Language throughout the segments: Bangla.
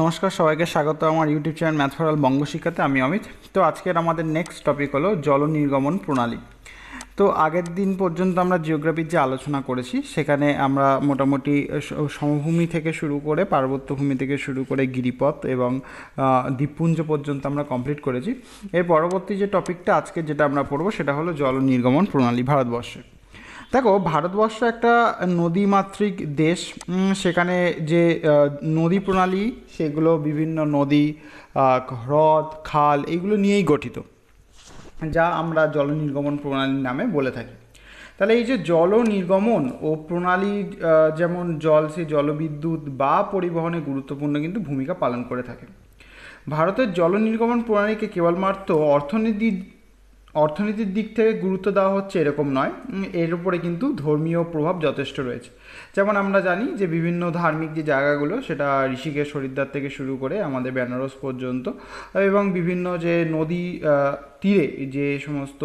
নমস্কার সবাইকে স্বাগত আমার ইউটিউব চ্যানেল ম্যাথফরাল শিক্ষাতে আমি অমিত তো আজকের আমাদের নেক্সট টপিক হলো জল নির্গমন প্রণালী তো আগের দিন পর্যন্ত আমরা জিওগ্রাফির যে আলোচনা করেছি সেখানে আমরা মোটামুটি সমভূমি থেকে শুরু করে পার্বত্যভূমি থেকে শুরু করে গিরিপথ এবং দ্বীপপুঞ্জ পর্যন্ত আমরা কমপ্লিট করেছি এর পরবর্তী যে টপিকটা আজকে যেটা আমরা পড়বো সেটা হলো জল নির্গমন প্রণালী ভারতবর্ষে দেখো ভারতবর্ষ একটা নদীমাতৃক দেশ সেখানে যে নদী প্রণালী সেগুলো বিভিন্ন নদী হ্রদ খাল এগুলো নিয়েই গঠিত যা আমরা জল নির্গমন প্রণালীর নামে বলে থাকি তাহলে এই যে জল নির্গমন ও প্রণালী যেমন জল সে জলবিদ্যুৎ বা পরিবহনে গুরুত্বপূর্ণ কিন্তু ভূমিকা পালন করে থাকে ভারতের জল নির্গমন প্রণালীকে কেবলমাত্র অর্থনীতি অর্থনীতির দিক থেকে গুরুত্ব দেওয়া হচ্ছে এরকম নয় এর উপরে কিন্তু ধর্মীয় প্রভাব যথেষ্ট রয়েছে যেমন আমরা জানি যে বিভিন্ন ধার্মিক যে জায়গাগুলো সেটা ঋষিকেশ হরিদ্বার থেকে শুরু করে আমাদের বেনারস পর্যন্ত এবং বিভিন্ন যে নদী তীরে যে সমস্ত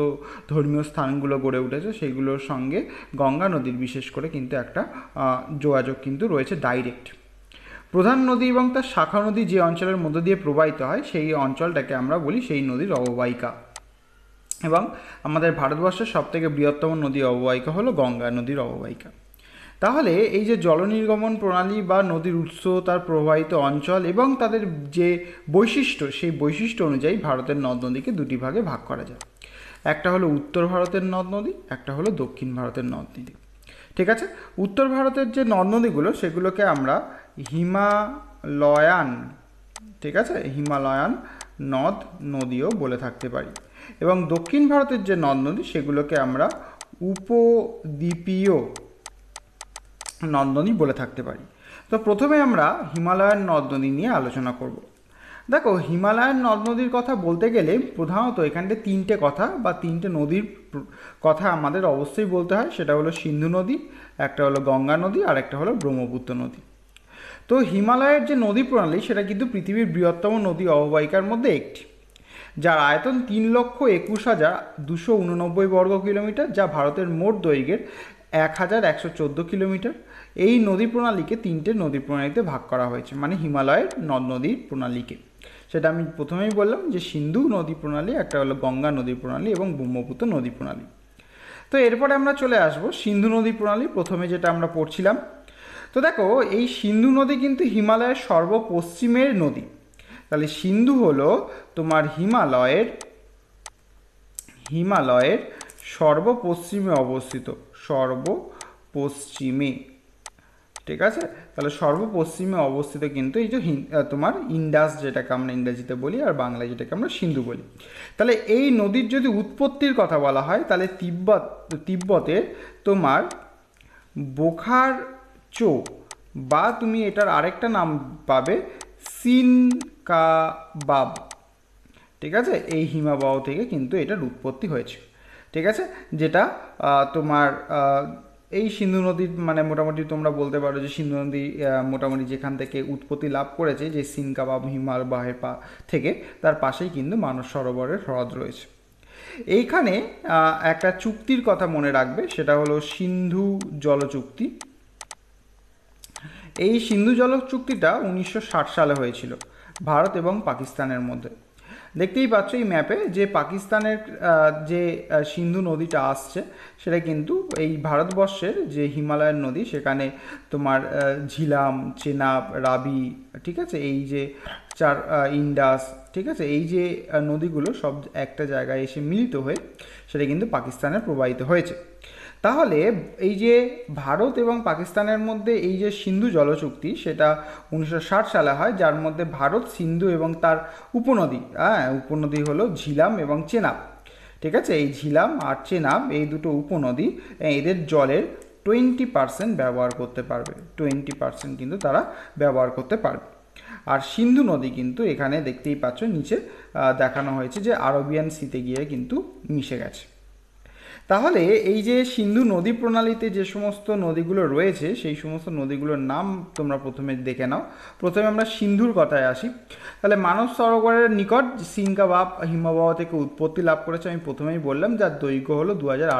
ধর্মীয় স্থানগুলো গড়ে উঠেছে সেগুলোর সঙ্গে গঙ্গা নদীর বিশেষ করে কিন্তু একটা যোগাযোগ কিন্তু রয়েছে ডাইরেক্ট প্রধান নদী এবং তার শাখা নদী যে অঞ্চলের মধ্য দিয়ে প্রবাহিত হয় সেই অঞ্চলটাকে আমরা বলি সেই নদীর অববাহিকা এবং আমাদের ভারতবর্ষের সবথেকে বৃহত্তম নদী অববাহিকা হলো গঙ্গা নদীর অববাহিকা তাহলে এই যে জল নির্গমন প্রণালী বা নদীর উৎস তার প্রবাহিত অঞ্চল এবং তাদের যে বৈশিষ্ট্য সেই বৈশিষ্ট্য অনুযায়ী ভারতের নদ নদীকে দুটি ভাগে ভাগ করা যায় একটা হলো উত্তর ভারতের নদ নদী একটা হলো দক্ষিণ ভারতের নদ নদী ঠিক আছে উত্তর ভারতের যে নদ নদীগুলো সেগুলোকে আমরা হিমালয়ান ঠিক আছে হিমালয়ান নদ নদীও বলে থাকতে পারি এবং দক্ষিণ ভারতের যে নদ নদী সেগুলোকে আমরা উপদ্বীপীয় নন্দনী বলে থাকতে পারি তো প্রথমে আমরা হিমালয়ের নদনদী নিয়ে আলোচনা করব দেখো হিমালয়ের নদ নদীর কথা বলতে গেলে প্রধানত এখানটা তিনটে কথা বা তিনটে নদীর কথা আমাদের অবশ্যই বলতে হয় সেটা হলো সিন্ধু নদী একটা হলো গঙ্গা নদী আর একটা হলো ব্রহ্মপুত্র নদী তো হিমালয়ের যে নদী প্রণালী সেটা কিন্তু পৃথিবীর বৃহত্তম নদী অববাহিকার মধ্যে একটি যার আয়তন তিন লক্ষ একুশ হাজার দুশো উননব্বই বর্গ কিলোমিটার যা ভারতের মোট দৈর্ঘ্যের এক হাজার একশো চোদ্দো কিলোমিটার এই নদী প্রণালীকে তিনটে নদী প্রণালীতে ভাগ করা হয়েছে মানে হিমালয়ের নদ নদীর প্রণালীকে সেটা আমি প্রথমেই বললাম যে সিন্ধু নদী প্রণালী একটা হলো গঙ্গা নদী প্রণালী এবং ব্রহ্মপুত্র নদী প্রণালী তো এরপরে আমরা চলে আসব সিন্ধু নদী প্রণালী প্রথমে যেটা আমরা পড়ছিলাম তো দেখো এই সিন্ধু নদী কিন্তু হিমালয়ের সর্বপশ্চিমের নদী তাহলে সিন্ধু হলো তোমার হিমালয়ের হিমালয়ের সর্বপশ্চিমে অবস্থিত সর্বপশ্চিমে ঠিক আছে তাহলে সর্বপশ্চিমে অবস্থিত কিন্তু এই যে তোমার ইন্ডাস যেটাকে আমরা ইংরেজিতে বলি আর বাংলায় যেটাকে আমরা সিন্ধু বলি তাহলে এই নদীর যদি উৎপত্তির কথা বলা হয় তাহলে তিব্বত তিব্বতে তোমার বোখার চো বা তুমি এটার আরেকটা নাম পাবে সিন কাবাব ঠিক আছে এই হিমাবাহ থেকে কিন্তু এটার উৎপত্তি হয়েছে ঠিক আছে যেটা তোমার এই সিন্ধু নদীর মানে মোটামুটি তোমরা বলতে পারো যে সিন্ধু নদী মোটামুটি যেখান থেকে উৎপত্তি লাভ করেছে যে সিনকাবাব বাহের পা থেকে তার পাশেই কিন্তু মানস সরোবরের হ্রদ রয়েছে এইখানে একটা চুক্তির কথা মনে রাখবে সেটা হলো সিন্ধু জল চুক্তি এই সিন্ধু জল চুক্তিটা উনিশশো সালে হয়েছিল ভারত এবং পাকিস্তানের মধ্যে দেখতেই পাচ্ছ এই ম্যাপে যে পাকিস্তানের যে সিন্ধু নদীটা আসছে সেটা কিন্তু এই ভারতবর্ষের যে হিমালয়ের নদী সেখানে তোমার ঝিলাম চেনাব রাবি ঠিক আছে এই যে চার ইন্ডাস ঠিক আছে এই যে নদীগুলো সব একটা জায়গায় এসে মিলিত হয়ে সেটা কিন্তু পাকিস্তানে প্রবাহিত হয়েছে তাহলে এই যে ভারত এবং পাকিস্তানের মধ্যে এই যে সিন্ধু জলচুক্তি সেটা উনিশশো সালে হয় যার মধ্যে ভারত সিন্ধু এবং তার উপনদী হ্যাঁ উপনদী হলো ঝিলাম এবং চেনাব ঠিক আছে এই ঝিলাম আর চেনাব এই দুটো উপনদী হ্যাঁ, এদের জলের টোয়েন্টি পার্সেন্ট ব্যবহার করতে পারবে টোয়েন্টি পার্সেন্ট কিন্তু তারা ব্যবহার করতে পারবে আর সিন্ধু নদী কিন্তু এখানে দেখতেই পাচ্ছ নিচে দেখানো হয়েছে যে আরবিয়ান সিতে গিয়ে কিন্তু মিশে গেছে তাহলে এই যে সিন্ধু নদী প্রণালীতে যে সমস্ত নদীগুলো রয়েছে সেই সমস্ত নদীগুলোর নাম তোমরা প্রথমে দেখে নাও প্রথমে আমরা সিন্ধুর কথায় আসি তাহলে মানব সরোবরের নিকট সিঙ্কাবাব হিমবাহ থেকে উৎপত্তি লাভ করেছে আমি প্রথমেই বললাম যার দৈর্ঘ্য হলো দু হাজার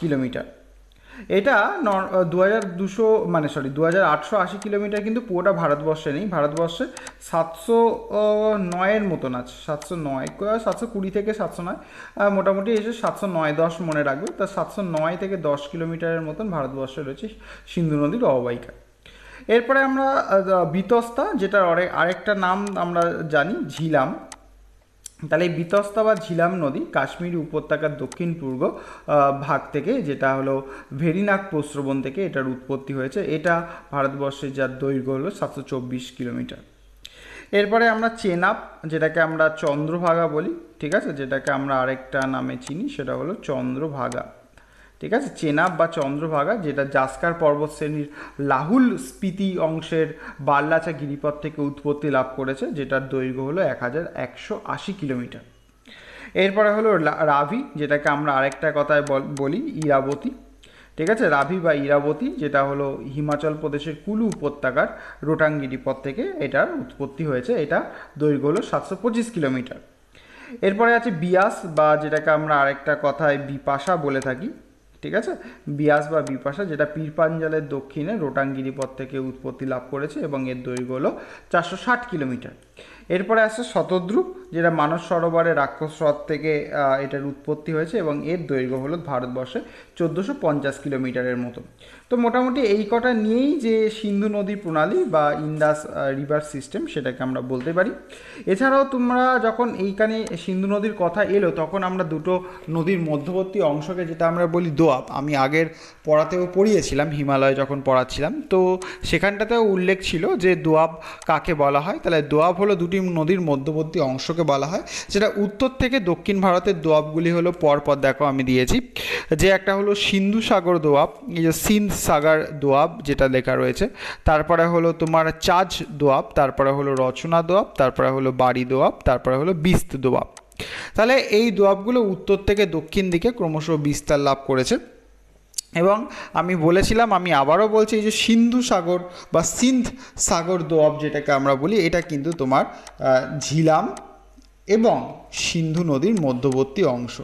কিলোমিটার এটা দু হাজার দুশো মানে সরি দু হাজার আটশো আশি কিলোমিটার কিন্তু পুরোটা ভারতবর্ষে নেই ভারতবর্ষে সাতশো নয়ের মতন আছে সাতশো নয় সাতশো কুড়ি থেকে সাতশো নয় মোটামুটি এসে সাতশো নয় দশ মনে রাখবে তা সাতশো নয় থেকে দশ কিলোমিটারের মতন ভারতবর্ষে রয়েছে সিন্ধু নদীর অববাহিকা এরপরে আমরা বিতস্তা যেটার আরেকটা নাম আমরা জানি ঝিলাম তাহলে এই বিতস্তা বা ঝিলাম নদী কাশ্মীর উপত্যকার দক্ষিণ পূর্ব ভাগ থেকে যেটা হলো ভেরিনাগ প্রশ্রবণ থেকে এটার উৎপত্তি হয়েছে এটা ভারতবর্ষের যার দৈর্ঘ্য হলো সাতশো চব্বিশ কিলোমিটার এরপরে আমরা চেনাব যেটাকে আমরা চন্দ্রভাগা বলি ঠিক আছে যেটাকে আমরা আরেকটা নামে চিনি সেটা হলো চন্দ্রভাগা ঠিক আছে চেনাব বা চন্দ্রভাগা যেটা জাস্কার পর্বত শ্রেণীর লাহুল স্পিতি অংশের বাল্লাচা গিরিপথ থেকে উৎপত্তি লাভ করেছে যেটার দৈর্ঘ্য হলো এক হাজার একশো আশি কিলোমিটার এরপরে হলো রাভি যেটাকে আমরা আরেকটা কথায় বলি ইরাবতী ঠিক আছে রাভি বা ইরাবতী যেটা হলো হিমাচল প্রদেশের কুলু উপত্যকার রোটাঙ্গিরি পথ থেকে এটার উৎপত্তি হয়েছে এটা দৈর্ঘ্য হলো সাতশো পঁচিশ কিলোমিটার এরপরে আছে বিয়াস বা যেটাকে আমরা আরেকটা কথায় বিপাশা বলে থাকি ঠিক আছে বিয়াস বা বিপাশা যেটা পীরপাঞ্জালের দক্ষিণে রোটাঙ্গিরি পথ থেকে উৎপত্তি লাভ করেছে এবং এর দৈর্ঘ্য হলো চারশো ষাট কিলোমিটার এরপরে আসে শতদ্রুপ যেটা মানস সরোবরে রাক্ষস হ্রদ থেকে এটার উৎপত্তি হয়েছে এবং এর দৈর্ঘ্য হলো ভারতবর্ষে চোদ্দোশো পঞ্চাশ কিলোমিটারের মতো তো মোটামুটি এই কটা নিয়েই যে সিন্ধু নদী প্রণালী বা ইন্দাস রিভার সিস্টেম সেটাকে আমরা বলতে পারি এছাড়াও তোমরা যখন এইখানে সিন্ধু নদীর কথা এলো তখন আমরা দুটো নদীর মধ্যবর্তী অংশকে যেটা আমরা বলি দোয়াব আমি আগের পড়াতেও পড়িয়েছিলাম হিমালয় যখন পড়াচ্ছিলাম তো সেখানটাতেও উল্লেখ ছিল যে দোয়াব কাকে বলা হয় তাহলে দোয়াব হলো দুটি নদীর মধ্যবর্তী অংশ অংশকে বলা হয় যেটা উত্তর থেকে দক্ষিণ ভারতের দোয়াবগুলি হলো পরপর দেখো আমি দিয়েছি যে একটা হলো সিন্ধু সাগর দোয়াব এই যে সিন্ধ সাগর দোয়াব যেটা লেখা রয়েছে তারপরে হলো তোমার চাজ দোয়াব তারপরে হলো রচনা দোয়াব তারপরে হলো বাড়ি দোয়াব তারপরে হলো বিস্ত দোয়াব তাহলে এই দোয়াবগুলো উত্তর থেকে দক্ষিণ দিকে ক্রমশ বিস্তার লাভ করেছে এবং আমি বলেছিলাম আমি আবারও বলছি এই যে সিন্ধু সাগর বা সিন্ধ সাগর দোয়াব যেটাকে আমরা বলি এটা কিন্তু তোমার ঝিলাম এবং সিন্ধু নদীর মধ্যবর্তী অংশ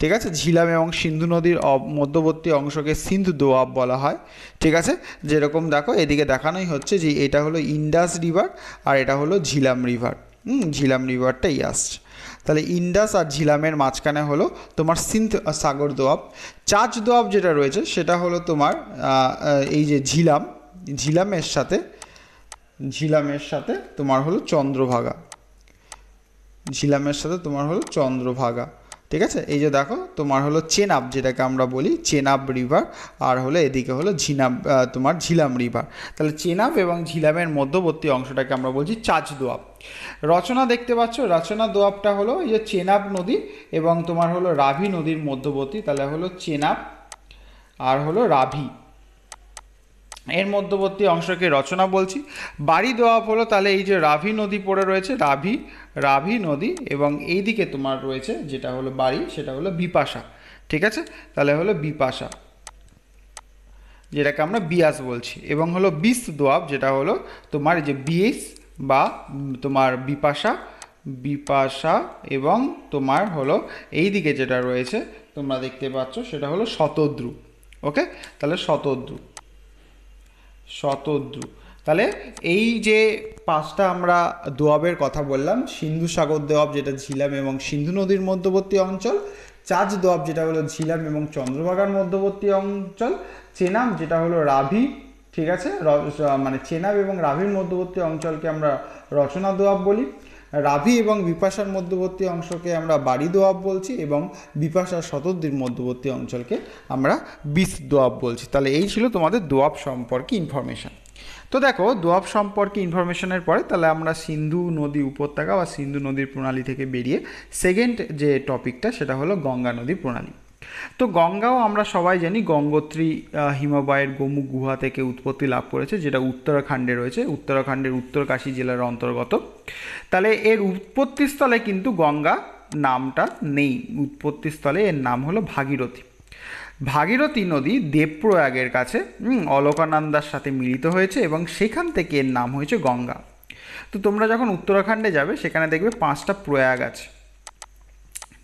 ঠিক আছে ঝিলাম এবং সিন্ধু নদীর মধ্যবর্তী অংশকে সিন্ধু দোয়াব বলা হয় ঠিক আছে যেরকম দেখো এদিকে দেখানোই হচ্ছে যে এটা হলো ইন্ডাস রিভার আর এটা হলো ঝিলাম রিভার হুম ঝিলাম রিভারটাই আসছে তাহলে ইন্ডাস আর ঝিলামের মাঝখানে হলো তোমার সিন্ধ সাগর দোয়াব চাচ দোয়াব যেটা রয়েছে সেটা হলো তোমার এই যে ঝিলাম ঝিলামের সাথে ঝিলামের সাথে তোমার হলো চন্দ্রভাগা ঝিলামের সাথে তোমার হলো চন্দ্রভাগা ঠিক আছে এই যে দেখো তোমার হলো চেনাব যেটাকে আমরা বলি চেনাব রিভার আর হলো এদিকে হলো ঝিনাব তোমার ঝিলাম রিভার তাহলে চেনাব এবং ঝিলামের মধ্যবর্তী অংশটাকে আমরা বলছি চাচ দোয়াব রচনা দেখতে পাচ্ছ রচনা দোয়াবটা হলো এই যে চেনাব নদী এবং তোমার হলো রাভি নদীর মধ্যবর্তী তাহলে হলো চেনাব আর হলো রাভি এর মধ্যবর্তী অংশকে রচনা বলছি বাড়ি দেওয়া হলো তাহলে এই যে রাভি নদী পড়ে রয়েছে রাভি রাভি নদী এবং এই দিকে তোমার রয়েছে যেটা হলো বাড়ি সেটা হলো বিপাশা ঠিক আছে তাহলে হলো বিপাশা যেটাকে আমরা বিয়াস বলছি এবং হলো বিস দোয়াব যেটা হলো তোমার যে বিএস বা তোমার বিপাশা বিপাশা এবং তোমার হলো এই দিকে যেটা রয়েছে তোমরা দেখতে পাচ্ছ সেটা হলো শতদ্রু ওকে তাহলে শতদ্রু শতদ্রু তাহলে এই যে পাঁচটা আমরা দোয়াবের কথা বললাম সিন্ধু সাগর দোয়াব যেটা ঝিলাম এবং সিন্ধু নদীর মধ্যবর্তী অঞ্চল চাঁচ দোয়াব যেটা হলো ঝিলাম এবং চন্দ্রভাগার মধ্যবর্তী অঞ্চল চেনাম যেটা হলো রাভি ঠিক আছে মানে চেনাব এবং রাভির মধ্যবর্তী অঞ্চলকে আমরা রচনা দোয়াব বলি রাভি এবং বিপাশার মধ্যবর্তী অংশকে আমরা বাড়ি দোয়াব বলছি এবং বিপাশার শতদ্দির মধ্যবর্তী অঞ্চলকে আমরা বিষ দোয়াব বলছি তাহলে এই ছিল তোমাদের দোয়াব সম্পর্কে ইনফরমেশান তো দেখো দোয়াব সম্পর্কে ইনফরমেশনের পরে তাহলে আমরা সিন্ধু নদী উপত্যকা বা সিন্ধু নদীর প্রণালী থেকে বেরিয়ে সেকেন্ড যে টপিকটা সেটা হলো গঙ্গা নদী প্রণালী তো গঙ্গাও আমরা সবাই জানি গঙ্গোত্রী হিমবায়ের গোমুখ গুহা থেকে উৎপত্তি লাভ করেছে যেটা উত্তরাখণ্ডে রয়েছে উত্তরাখণ্ডের উত্তরকাশী জেলার অন্তর্গত তাহলে এর উৎপত্তিস্থলে কিন্তু গঙ্গা নামটা নেই উৎপত্তিস্থলে এর নাম হলো ভাগীরথী ভাগীরথী নদী দেবপ্রয়াগের কাছে অলকানন্দার সাথে মিলিত হয়েছে এবং সেখান থেকে এর নাম হয়েছে গঙ্গা তো তোমরা যখন উত্তরাখণ্ডে যাবে সেখানে দেখবে পাঁচটা প্রয়াগ আছে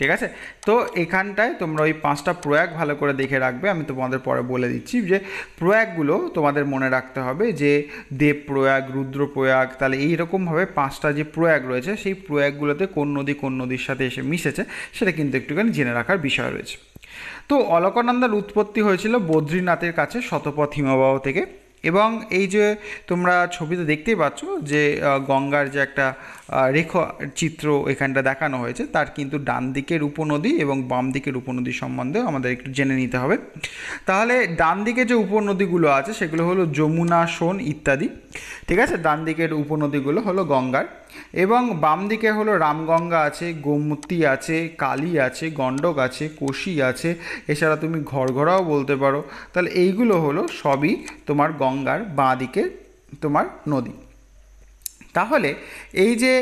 ঠিক আছে তো এখানটায় তোমরা ওই পাঁচটা প্রয়াগ ভালো করে দেখে রাখবে আমি তোমাদের পরে বলে দিচ্ছি যে প্রয়াগগুলো তোমাদের মনে রাখতে হবে যে দেব প্রয়াগ রুদ্র প্রয়াগ তাহলে এইরকমভাবে পাঁচটা যে প্রয়াগ রয়েছে সেই প্রয়াগগুলোতে কোন নদী কোন নদীর সাথে এসে মিশেছে সেটা কিন্তু একটুখানি জেনে রাখার বিষয় রয়েছে তো অলকানন্দার উৎপত্তি হয়েছিল বদ্রীনাথের কাছে শতপথ হিমবাহ থেকে এবং এই যে তোমরা ছবিতে দেখতেই পাচ্ছ যে গঙ্গার যে একটা রেখা চিত্র এখানটা দেখানো হয়েছে তার কিন্তু ডান দিকের উপনদী এবং বাম দিকের উপনদী সম্বন্ধে আমাদের একটু জেনে নিতে হবে তাহলে ডান দিকে যে উপনদীগুলো আছে সেগুলো হলো যমুনা সোন ইত্যাদি ঠিক আছে ডান দিকের উপনদীগুলো হলো গঙ্গার এবং বাম দিকে হলো রামগঙ্গা আছে গোমতি আছে কালী আছে গণ্ডক আছে কোশি আছে এছাড়া তুমি ঘরঘরাও বলতে পারো তাহলে এইগুলো হলো সবই তোমার গঙ্গার বাঁ দিকে তোমার নদী তাহলে এই যে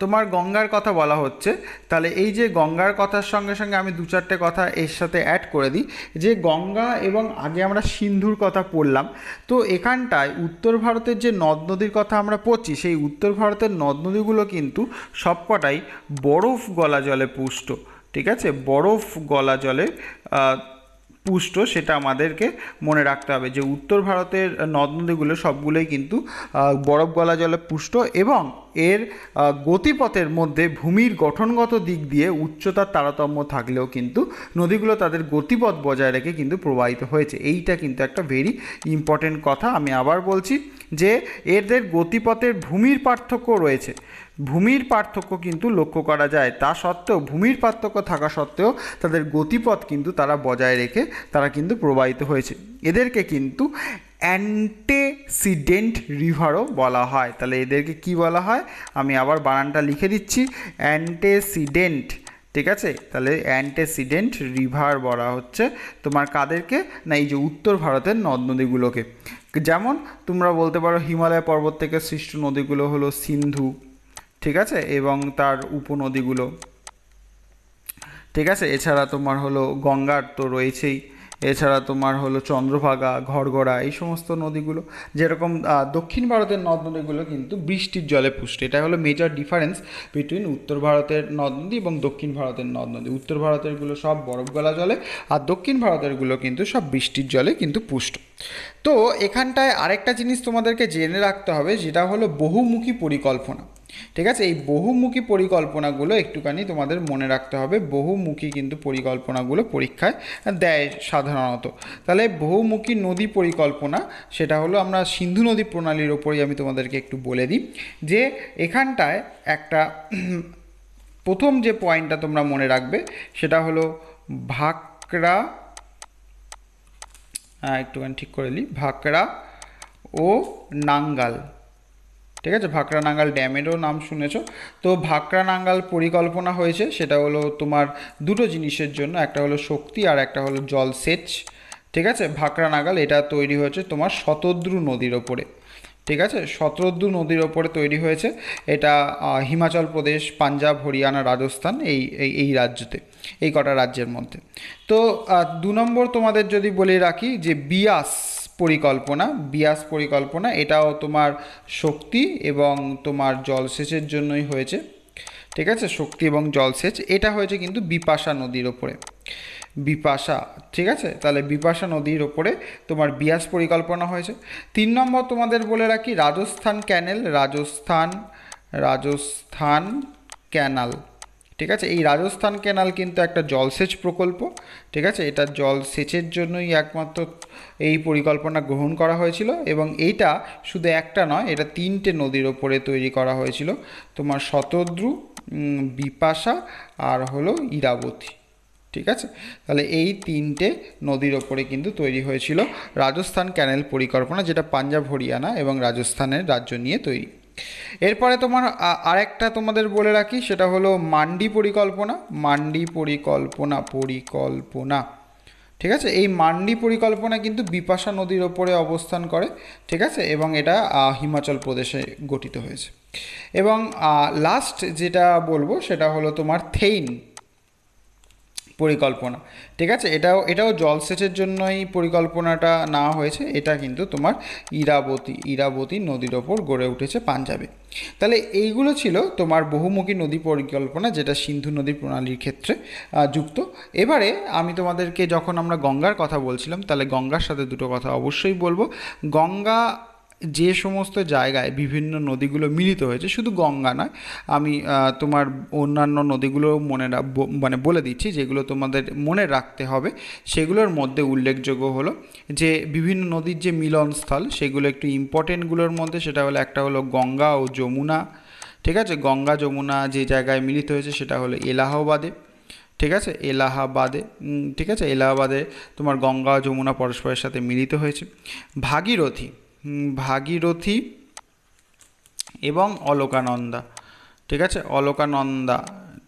তোমার গঙ্গার কথা বলা হচ্ছে তাহলে এই যে গঙ্গার কথার সঙ্গে সঙ্গে আমি দু চারটে কথা এর সাথে অ্যাড করে দিই যে গঙ্গা এবং আগে আমরা সিন্ধুর কথা পড়লাম তো এখানটায় উত্তর ভারতের যে নদ নদীর কথা আমরা পড়ছি সেই উত্তর ভারতের নদ নদীগুলো কিন্তু সবকটাই বরফ গলা জলে পুষ্ট ঠিক আছে বরফ গলা জলে পুষ্ট সেটা আমাদেরকে মনে রাখতে হবে যে উত্তর ভারতের নদ নদীগুলো সবগুলোই কিন্তু বরফ গলা জলে পুষ্ট এবং এর গতিপথের মধ্যে ভূমির গঠনগত দিক দিয়ে উচ্চতার তারতম্য থাকলেও কিন্তু নদীগুলো তাদের গতিপথ বজায় রেখে কিন্তু প্রবাহিত হয়েছে এইটা কিন্তু একটা ভেরি ইম্পর্টেন্ট কথা আমি আবার বলছি যে এদের গতিপথের ভূমির পার্থক্য রয়েছে ভূমির পার্থক্য কিন্তু লক্ষ্য করা যায় তা সত্ত্বেও ভূমির পার্থক্য থাকা সত্ত্বেও তাদের গতিপথ কিন্তু তারা বজায় রেখে তারা কিন্তু প্রবাহিত হয়েছে এদেরকে কিন্তু অ্যান্টেসিডেন্ট রিভারও বলা হয় তাহলে এদেরকে কি বলা হয় আমি আবার বানানটা লিখে দিচ্ছি অ্যান্টেসিডেন্ট ঠিক আছে তাহলে অ্যান্টেসিডেন্ট রিভার বলা হচ্ছে তোমার কাদেরকে না এই যে উত্তর ভারতের নদ নদীগুলোকে যেমন তোমরা বলতে পারো হিমালয় পর্বত থেকে সৃষ্ট নদীগুলো হলো সিন্ধু ঠিক আছে এবং তার উপনদীগুলো ঠিক আছে এছাড়া তোমার হলো গঙ্গার তো রয়েছেই এছাড়া তোমার হলো চন্দ্রভাগা ঘরগড়া এই সমস্ত নদীগুলো যেরকম দক্ষিণ ভারতের নদ নদীগুলো কিন্তু বৃষ্টির জলে পুষ্ট এটা হলো মেজর ডিফারেন্স বিটুইন উত্তর ভারতের নদ নদী এবং দক্ষিণ ভারতের নদ নদী উত্তর ভারতেরগুলো সব বরফ গলা জলে আর দক্ষিণ ভারতেরগুলো কিন্তু সব বৃষ্টির জলে কিন্তু পুষ্ট তো এখানটায় আরেকটা জিনিস তোমাদেরকে জেনে রাখতে হবে যেটা হলো বহুমুখী পরিকল্পনা ঠিক আছে এই বহুমুখী পরিকল্পনাগুলো একটুখানি তোমাদের মনে রাখতে হবে বহুমুখী কিন্তু পরিকল্পনাগুলো পরীক্ষায় দেয় সাধারণত তাহলে বহুমুখী নদী পরিকল্পনা সেটা হলো আমরা সিন্ধু নদী প্রণালীর ওপরেই আমি তোমাদেরকে একটু বলে দিই যে এখানটায় একটা প্রথম যে পয়েন্টটা তোমরা মনে রাখবে সেটা হলো ভাকরা একটুখানি ঠিক করে নিই ভাকরা ও নাঙ্গাল ঠিক আছে ভাকরা নাঙ্গাল ড্যামেরও নাম শুনেছ তো ভাকরা নাঙ্গাল পরিকল্পনা হয়েছে সেটা হলো তোমার দুটো জিনিসের জন্য একটা হলো শক্তি আর একটা হলো জলসেচ ঠিক আছে ভাকরা নাঙ্গাল এটা তৈরি হয়েছে তোমার শতদ্রু নদীর ওপরে ঠিক আছে শতদ্রু নদীর ওপরে তৈরি হয়েছে এটা হিমাচল প্রদেশ পাঞ্জাব হরিয়ানা রাজস্থান এই এই রাজ্যতে এই কটা রাজ্যের মধ্যে তো দু নম্বর তোমাদের যদি বলে রাখি যে বিয়াস পরিকল্পনা বিয়াস পরিকল্পনা এটাও তোমার শক্তি এবং তোমার জলসেচের জন্যই হয়েছে ঠিক আছে শক্তি এবং জলসেচ এটা হয়েছে কিন্তু বিপাশা নদীর ওপরে বিপাশা ঠিক আছে তাহলে বিপাশা নদীর ওপরে তোমার বিয়াস পরিকল্পনা হয়েছে তিন নম্বর তোমাদের বলে রাখি রাজস্থান ক্যানেল রাজস্থান রাজস্থান ক্যানাল ঠিক আছে এই রাজস্থান ক্যানাল কিন্তু একটা জলসেচ প্রকল্প ঠিক আছে এটা জলসেচের জন্যই একমাত্র এই পরিকল্পনা গ্রহণ করা হয়েছিল এবং এইটা শুধু একটা নয় এটা তিনটে নদীর ওপরে তৈরি করা হয়েছিল তোমার শতদ্রু বিপাশা আর হলো ইরাবতী ঠিক আছে তাহলে এই তিনটে নদীর ওপরে কিন্তু তৈরি হয়েছিল রাজস্থান ক্যানেল পরিকল্পনা যেটা পাঞ্জাব হরিয়ানা এবং রাজস্থানের রাজ্য নিয়ে তৈরি এরপরে তোমার আরেকটা তোমাদের বলে রাখি সেটা হলো মান্ডি পরিকল্পনা মান্ডি পরিকল্পনা পরিকল্পনা ঠিক আছে এই মান্ডি পরিকল্পনা কিন্তু বিপাশা নদীর ওপরে অবস্থান করে ঠিক আছে এবং এটা হিমাচল প্রদেশে গঠিত হয়েছে এবং লাস্ট যেটা বলবো সেটা হলো তোমার থেইন পরিকল্পনা ঠিক আছে এটাও এটাও জলসেচের জন্যই পরিকল্পনাটা নেওয়া হয়েছে এটা কিন্তু তোমার ইরাবতী ইরাবতী নদীর ওপর গড়ে উঠেছে পাঞ্জাবে তাহলে এইগুলো ছিল তোমার বহুমুখী নদী পরিকল্পনা যেটা সিন্ধু নদী প্রণালীর ক্ষেত্রে যুক্ত এবারে আমি তোমাদেরকে যখন আমরা গঙ্গার কথা বলছিলাম তাহলে গঙ্গার সাথে দুটো কথা অবশ্যই বলবো গঙ্গা যে সমস্ত জায়গায় বিভিন্ন নদীগুলো মিলিত হয়েছে শুধু গঙ্গা নয় আমি তোমার অন্যান্য নদীগুলো মনে মানে বলে দিচ্ছি যেগুলো তোমাদের মনে রাখতে হবে সেগুলোর মধ্যে উল্লেখযোগ্য হলো যে বিভিন্ন নদীর যে মিলনস্থল সেগুলো একটু ইম্পর্টেন্টগুলোর মধ্যে সেটা হলো একটা হলো গঙ্গা ও যমুনা ঠিক আছে গঙ্গা যমুনা যে জায়গায় মিলিত হয়েছে সেটা হলো এলাহাবাদে ঠিক আছে এলাহাবাদে ঠিক আছে এলাহাবাদে তোমার গঙ্গা যমুনা পরস্পরের সাথে মিলিত হয়েছে ভাগীরথী ভাগীরথী এবং অলোকানন্দা ঠিক আছে অলোকানন্দা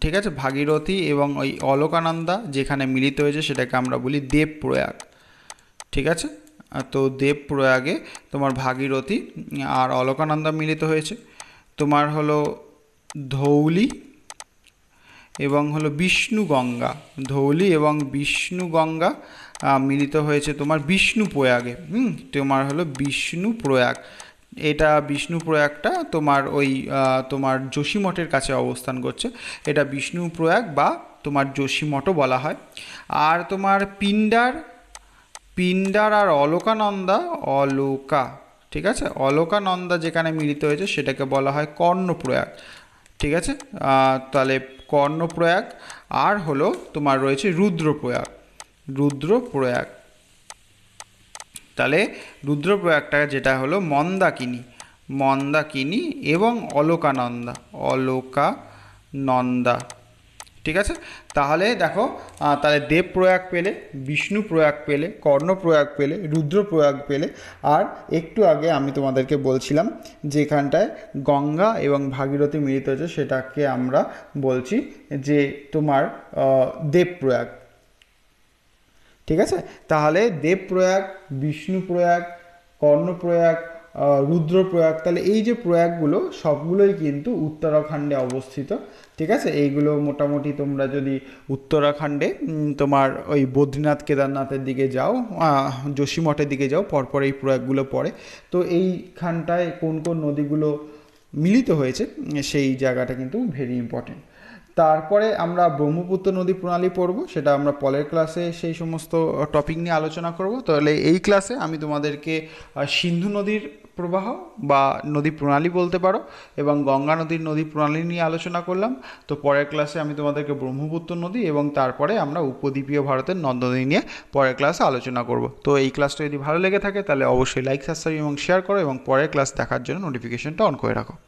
ঠিক আছে ভাগীরথী এবং ওই অলোকানন্দা যেখানে মিলিত হয়েছে সেটাকে আমরা বলি দেবপ্রয়াগ ঠিক আছে তো দেবপ্রয়াগে তোমার ভাগীরথী আর অলোকানন্দা মিলিত হয়েছে তোমার হলো ধৌলি এবং হলো বিষ্ণু গঙ্গা ধৌলি এবং বিষ্ণু গঙ্গা মিলিত হয়েছে তোমার বিষ্ণু প্রয়াগে হুম তোমার হলো বিষ্ণু প্রয়াগ এটা বিষ্ণু প্রয়াগটা তোমার ওই তোমার যোশীমঠের কাছে অবস্থান করছে এটা বিষ্ণু প্রয়াগ বা তোমার যোশীমঠও বলা হয় আর তোমার পিণ্ডার পিণ্ডার আর অলোকানন্দা অলোকা ঠিক আছে অলোকানন্দা যেখানে মিলিত হয়েছে সেটাকে বলা হয় কর্ণপ্রয়াগ ঠিক আছে তাহলে কর্ণপ্রয়াগ আর হলো তোমার রয়েছে রুদ্রপ্রয়াগ রুদ্রপ্রয়াগ তাহলে রুদ্রপ্রয়াগটা যেটা হলো মন্দাকিনী মন্দাকিনী এবং অলোকানন্দা অলোকানন্দা ঠিক আছে তাহলে দেখো তাহলে দেব প্রয়াগ পেলে বিষ্ণু প্রয়াগ পেলে কর্ণ প্রয়াগ পেলে রুদ্র প্রয়াগ পেলে আর একটু আগে আমি তোমাদেরকে বলছিলাম যেখানটায় গঙ্গা এবং ভাগীরথী মিলিত হয়েছে সেটাকে আমরা বলছি যে তোমার দেব প্রয়াগ ঠিক আছে তাহলে দেব প্রয়াগ বিষ্ণু প্রয়াগ কর্ণপ্রয়াগ প্রয়াগ তাহলে এই যে প্রয়াগগুলো সবগুলোই কিন্তু উত্তরাখণ্ডে অবস্থিত ঠিক আছে এইগুলো মোটামুটি তোমরা যদি উত্তরাখণ্ডে তোমার ওই বদ্রীনাথ কেদারনাথের দিকে যাও যোশীমঠের দিকে যাও পরপর এই প্রয়াগগুলো পড়ে তো এইখানটায় কোন কোন নদীগুলো মিলিত হয়েছে সেই জায়গাটা কিন্তু ভেরি ইম্পর্টেন্ট তারপরে আমরা ব্রহ্মপুত্র নদী প্রণালী পড়ব সেটা আমরা পরের ক্লাসে সেই সমস্ত টপিক নিয়ে আলোচনা করব তাহলে এই ক্লাসে আমি তোমাদেরকে সিন্ধু নদীর প্রবাহ বা নদী প্রণালী বলতে পারো এবং গঙ্গা নদীর নদী প্রণালী নিয়ে আলোচনা করলাম তো পরের ক্লাসে আমি তোমাদেরকে ব্রহ্মপুত্র নদী এবং তারপরে আমরা উপদ্বীপীয় ভারতের নদ নদী নিয়ে পরের ক্লাসে আলোচনা করব তো এই ক্লাসটা যদি ভালো লেগে থাকে তাহলে অবশ্যই লাইক সাবস্ক্রাইব এবং শেয়ার করো এবং পরের ক্লাস দেখার জন্য নোটিফিকেশনটা অন করে রাখো